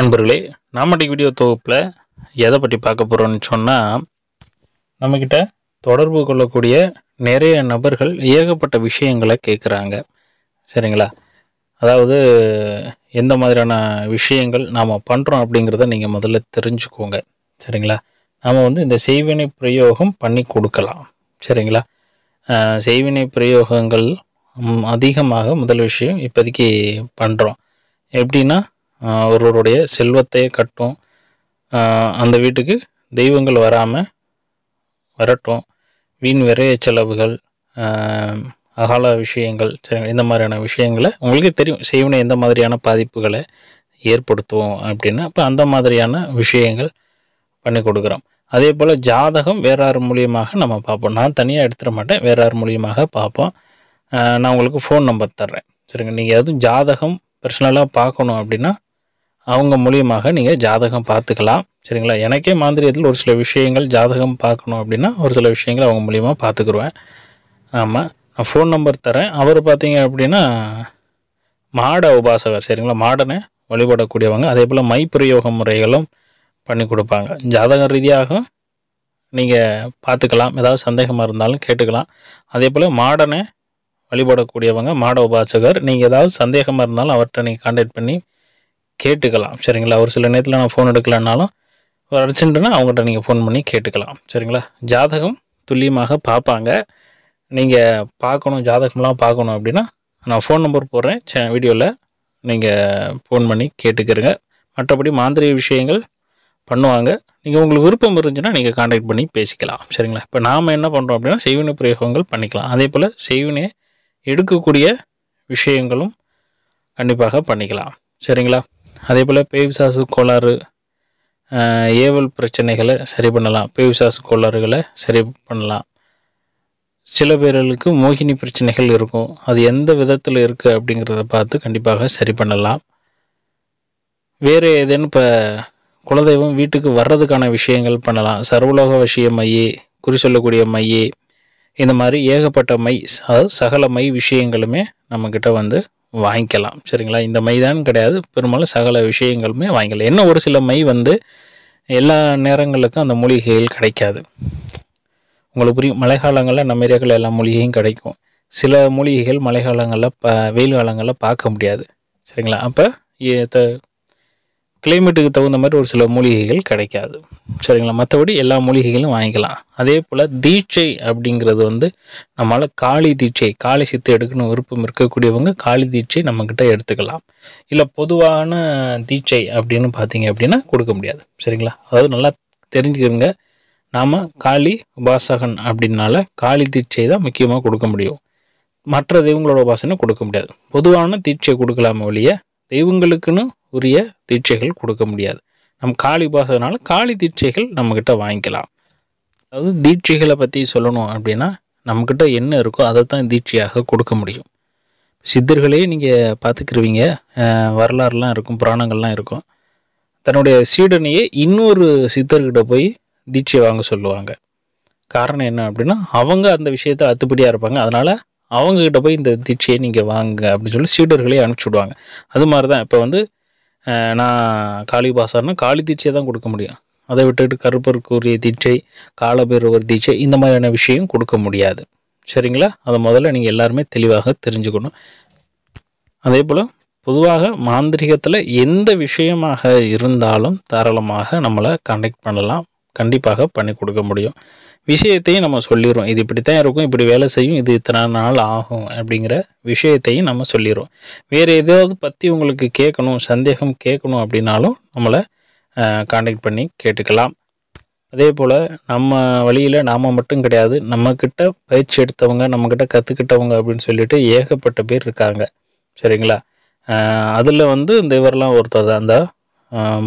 அன்பர்களே நாமட்டிக் வீடியோ தொகுப்பில் எதை பற்றி பார்க்க போகிறோன்னு சொன்னால் நம்மக்கிட்ட தொடர்பு கொள்ளக்கூடிய நிறைய நபர்கள் ஏகப்பட்ட விஷயங்களை கேட்குறாங்க சரிங்களா அதாவது எந்த மாதிரியான விஷயங்கள் நாம் பண்ணுறோம் அப்படிங்கிறத நீங்கள் முதல்ல தெரிஞ்சுக்கோங்க சரிங்களா நாம் வந்து இந்த செய்வினை பிரயோகம் பண்ணி கொடுக்கலாம் சரிங்களா செய்வினை பிரயோகங்கள் அதிகமாக முதல் விஷயம் இப்போதைக்கு பண்ணுறோம் எப்படின்னா அவர்களுடைய செல்வத்தை கட்டும் அந்த வீட்டுக்கு தெய்வங்கள் வராமல் வரட்டும் வீண் விரைய செலவுகள் அகால விஷயங்கள் சரி இந்த மாதிரியான விஷயங்களை உங்களுக்கு தெரியும் செய்வனை எந்த மாதிரியான பாதிப்புகளை ஏற்படுத்துவோம் அப்படின்னு அப்போ அந்த மாதிரியான விஷயங்கள் பண்ணி கொடுக்குறோம் அதே போல் ஜாதகம் வேறாறு மூலியமாக நம்ம பார்ப்போம் நான் தனியாக எடுத்துட மாட்டேன் வேறாறு மூலியமாக பார்ப்போம் நான் உங்களுக்கு ஃபோன் நம்பர் தர்றேன் சரிங்க நீங்கள் எதுவும் ஜாதகம் பர்சனலாக பார்க்கணும் அப்படின்னா அவங்க மூலியமாக நீங்கள் ஜாதகம் பார்த்துக்கலாம் சரிங்களா எனக்கே மாந்திரியத்தில் ஒரு சில விஷயங்கள் ஜாதகம் பார்க்கணும் அப்படின்னா ஒரு சில விஷயங்கள் அவங்க மூலியமாக பார்த்துக்குருவேன் ஆமாம் நான் ஃபோன் நம்பர் தரேன் அவர் பார்த்தீங்க அப்படின்னா மாட உபாசகர் சரிங்களா மாடனை வழிபடக்கூடியவங்க அதே போல் மை பிரயோக முறைகளும் பண்ணி கொடுப்பாங்க ஜாதக ரீதியாக நீங்கள் பார்த்துக்கலாம் ஏதாவது சந்தேகமாக இருந்தாலும் கேட்டுக்கலாம் அதே போல் மாடனை வழிபடக்கூடியவங்க மாட உபாசகர் நீங்கள் ஏதாவது சந்தேகமாக இருந்தாலும் அவர்கிட்ட நீங்கள் கான்டாக்ட் பண்ணி கேட்டுக்கலாம் சரிங்களா ஒரு சில நேரத்தில் நான் ஃபோன் எடுக்கலனாலும் ஒரு அர்ஜென்ட்டுனா அவங்ககிட்ட நீங்கள் ஃபோன் பண்ணி கேட்டுக்கலாம் சரிங்களா ஜாதகம் துல்லியமாக பார்ப்பாங்க நீங்கள் பார்க்கணும் ஜாதகம்லாம் பார்க்கணும் அப்படின்னா நான் ஃபோன் நம்பர் போடுறேன் சே வீடியோவில் நீங்கள் ஃபோன் பண்ணி கேட்டுக்கிறங்க மற்றபடி மாந்திரிய விஷயங்கள் பண்ணுவாங்க நீங்கள் உங்களுக்கு விருப்பம் இருந்துச்சுன்னா நீங்கள் காண்டாக்ட் பண்ணி பேசிக்கலாம் சரிங்களா இப்போ நாம் என்ன பண்ணுறோம் அப்படின்னா செய்வினை பிரயோகங்கள் பண்ணிக்கலாம் அதே போல் செய்வினை எடுக்கக்கூடிய விஷயங்களும் கண்டிப்பாக பண்ணிக்கலாம் சரிங்களா அதே போல் பேவிசாசு கோளாறு ஏவல் பிரச்சனைகளை சரி பண்ணலாம் பேவிசாசு கோளாறுகளை சரி பண்ணலாம் சில பேர்களுக்கு மோகினி பிரச்சனைகள் இருக்கும் அது எந்த விதத்தில் இருக்குது அப்படிங்கிறத பார்த்து கண்டிப்பாக சரி பண்ணலாம் வேறு ஏதேன்னு இப்போ குலதெய்வம் வீட்டுக்கு வர்றதுக்கான விஷயங்கள் பண்ணலாம் சர்வலோக விஷய மையே குறி சொல்லக்கூடிய மையே இந்த மாதிரி ஏகப்பட்ட மை அதாவது சகல மை விஷயங்களுமே நம்மக்கிட்ட வந்து வாங்கிக்கலாம் சரிங்களா இந்த மை தான் கிடையாது பெரும்பாலும் சகல விஷயங்களுமே வாங்கிக்கலாம் என்ன ஒரு சில மை வந்து எல்லா நேரங்களுக்கும் அந்த மூலிகைகள் கிடைக்காது உங்களுக்கு புரியும் மழை காலங்களில் நம்ம ஏரியாக்கள் எல்லா மூலிகையும் கிடைக்கும் சில மூலிகைகள் மழை காலங்களில் ப வெயில் காலங்களில் பார்க்க முடியாது சரிங்களா அப்போ கிளைமேட்டுக்கு தகுந்த மாதிரி ஒரு சில மூலிகைகள் கிடைக்காது சரிங்களா மற்றபடி எல்லா மூலிகைகளும் வாங்கிக்கலாம் அதே போல் தீட்சை அப்படிங்கிறது வந்து நம்மளால் காளி தீட்சை காளி சித்து எடுக்கணும் விருப்பம் இருக்கக்கூடியவங்க காளி தீட்சை நம்மக்கிட்ட எடுத்துக்கலாம் இல்லை பொதுவான தீட்சை அப்படின்னு பார்த்தீங்க அப்படின்னா கொடுக்க முடியாது சரிங்களா அதாவது நல்லா தெரிஞ்சுக்கிறங்க நாம் காளி உபாசகன் அப்படின்னால காளி தீட்சை தான் முக்கியமாக கொடுக்க முடியும் மற்ற தெய்வங்களோட உபாசனை கொடுக்க முடியாது பொதுவான தீட்சை கொடுக்கலாம வழியே தெய்வங்களுக்குன்னு உரிய தீட்சைகள் கொடுக்க முடியாது நம்ம காளி பாசனால காளி தீட்சைகள் நம்மக்கிட்ட வாங்கிக்கலாம் அதாவது தீட்சைகளை பற்றி சொல்லணும் அப்படின்னா நம்மக்கிட்ட என்ன இருக்கோ அதை தான் தீட்சையாக கொடுக்க முடியும் சித்தர்களே நீங்கள் பார்த்துக்கிருவீங்க வரலாறுலாம் இருக்கும் புராணங்கள்லாம் இருக்கும் தன்னுடைய சீடனையே இன்னொரு சித்தர்கிட்ட போய் தீட்சை வாங்க சொல்லுவாங்க காரணம் என்ன அப்படின்னா அவங்க அந்த விஷயத்த அத்துப்படியாக இருப்பாங்க அதனால் அவங்கக்கிட்ட போய் இந்த தீட்சையை நீங்கள் வாங்க அப்படின்னு சொல்லி சீடர்களே அனுப்பிச்சி விடுவாங்க அது மாதிரி தான் இப்போ வந்து நான் காளி பாசார்னா காளி தீட்சை தான் கொடுக்க முடியும் அதை விட்டுட்டு கருப்பருக்குரிய தீட்சை காலபேருவர் தீட்சை இந்த மாதிரியான விஷயம் கொடுக்க முடியாது சரிங்களா அதை முதல்ல நீங்கள் எல்லாருமே தெளிவாக தெரிஞ்சுக்கணும் அதே போல் பொதுவாக மாந்திரிகத்தில் எந்த விஷயமாக இருந்தாலும் தாராளமாக நம்மளை கண்டெக்ட் பண்ணலாம் கண்டிப்பாக பண்ணி கொடுக்க முடியும் விஷயத்தையும் நம்ம சொல்லிடுறோம் இது இப்படி தான் இருக்கும் இப்படி வேலை செய்யும் இது இத்தனை நாள் ஆகும் அப்படிங்கிற விஷயத்தையும் நம்ம சொல்லிடுறோம் வேறு எதாவது பற்றி உங்களுக்கு கேட்கணும் சந்தேகம் கேட்கணும் அப்படின்னாலும் நம்மளை காண்டாக்ட் பண்ணி கேட்டுக்கலாம் அதே போல் நம்ம வழியில் நாம் மட்டும் கிடையாது நம்மக்கிட்ட பயிற்சி எடுத்தவங்க நம்மக்கிட்ட கற்றுக்கிட்டவங்க அப்படின்னு சொல்லிட்டு ஏகப்பட்ட பேர் இருக்காங்க சரிங்களா அதில் வந்து இந்த இவரெல்லாம் ஒருத்தர் தான் அந்த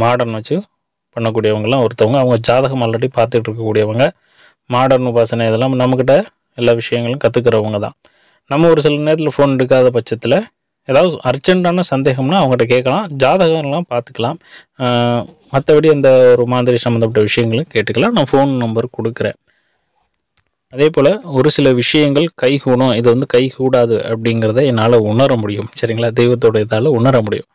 மாடர்ன் வச்சு பண்ணக்கூடியவங்கலாம் ஒருத்தவங்க அவங்க ஜாதகம் ஆல்ரெடி பார்த்துட்டு இருக்கக்கூடியவங்க மாடர்ன் உபாசனை இதெல்லாம் நம்மக்கிட்ட எல்லா விஷயங்களும் கற்றுக்கிறவங்க தான் நம்ம ஒரு சில நேரத்தில் ஃபோன் எடுக்காத பட்சத்தில் ஏதாவது அர்ஜென்ட்டான சந்தேகம்னா அவங்ககிட்ட கேட்கலாம் ஜாதகம்லாம் பார்த்துக்கலாம் மற்றபடி அந்த ஒரு மாதிரி சம்மந்தப்பட்ட விஷயங்களும் கேட்டுக்கலாம் நான் ஃபோன் நம்பர் கொடுக்குறேன் அதே போல் ஒரு சில விஷயங்கள் கைகூடும் இது வந்து கைகூடாது அப்படிங்கிறத என்னால் உணர முடியும் சரிங்களா தெய்வத்தோட இதால் உணர முடியும்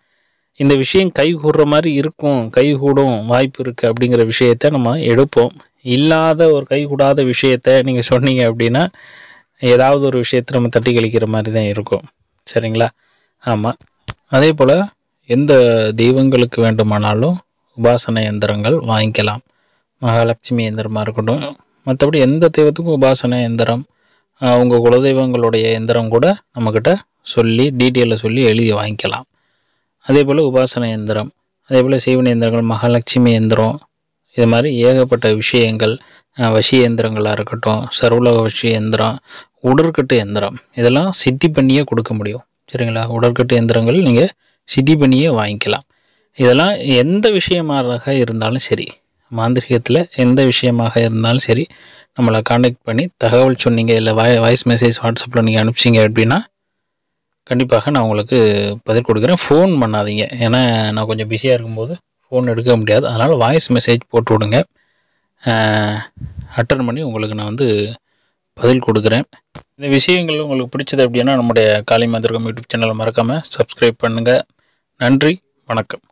இந்த விஷயம் கைகூடுற மாதிரி இருக்கும் கைகூடும் வாய்ப்பு இருக்குது அப்படிங்கிற விஷயத்த நம்ம எடுப்போம் இல்லாத ஒரு கைகூடாத விஷயத்த நீங்கள் சொன்னீங்க அப்படின்னா ஏதாவது ஒரு விஷயத்தை நம்ம தட்டி கழிக்கிற மாதிரி தான் இருக்கும் சரிங்களா ஆமாம் அதே போல் எந்த தெய்வங்களுக்கு வேண்டுமானாலும் உபாசன எந்திரங்கள் வாங்கிக்கலாம் மகாலட்சுமி எந்திரமாக இருக்கட்டும் மற்றபடி எந்த தெய்வத்துக்கும் உபாசன எந்திரம் உங்கள் குலதெய்வங்களுடைய எந்திரம் கூட நம்மக்கிட்ட சொல்லி டீட்டெயிலில் சொல்லி எழுதி வாங்கிக்கலாம் அதே போல் உபாசன எந்திரம் அதே போல் சீவன எந்திரங்கள் மகாலட்சுமி எந்திரம் இது மாதிரி ஏகப்பட்ட விஷயங்கள் வசி இயந்திரங்களாக இருக்கட்டும் சர்வலோக வசி இயந்திரம் உடற்கட்டு இயந்திரம் இதெல்லாம் சித்தி பண்ணியே கொடுக்க முடியும் சரிங்களா உடற்கட்டு இயந்திரங்கள் நீங்கள் சித்தி பண்ணியே வாங்கிக்கலாம் இதெல்லாம் எந்த விஷயமாக இருந்தாலும் சரி மாந்திரிகத்தில் எந்த விஷயமாக இருந்தாலும் சரி நம்மளை காண்டாக்ட் பண்ணி தகவல் சொன்னீங்க இல்லை வாய் வாய்ஸ் மெசேஜ் வாட்ஸ்அப்பில் நீங்கள் அனுப்பிச்சிங்க அப்படின்னா கண்டிப்பாக நான் உங்களுக்கு பதில் கொடுக்குறேன் ஃபோன் பண்ணாதீங்க ஏன்னா நான் கொஞ்சம் பிஸியாக இருக்கும்போது ஃபோன் எடுக்க முடியாது அதனால் வாய்ஸ் மெசேஜ் போட்டு விடுங்க அட்டன் பண்ணி உங்களுக்கு நான் வந்து பதில் கொடுக்குறேன் இந்த விஷயங்கள் உங்களுக்கு பிடிச்சது அப்படின்னா நம்முடைய காளி மந்திரகம் யூடியூப் சேனலை மறக்காமல் சப்ஸ்கிரைப் பண்ணுங்கள் நன்றி வணக்கம்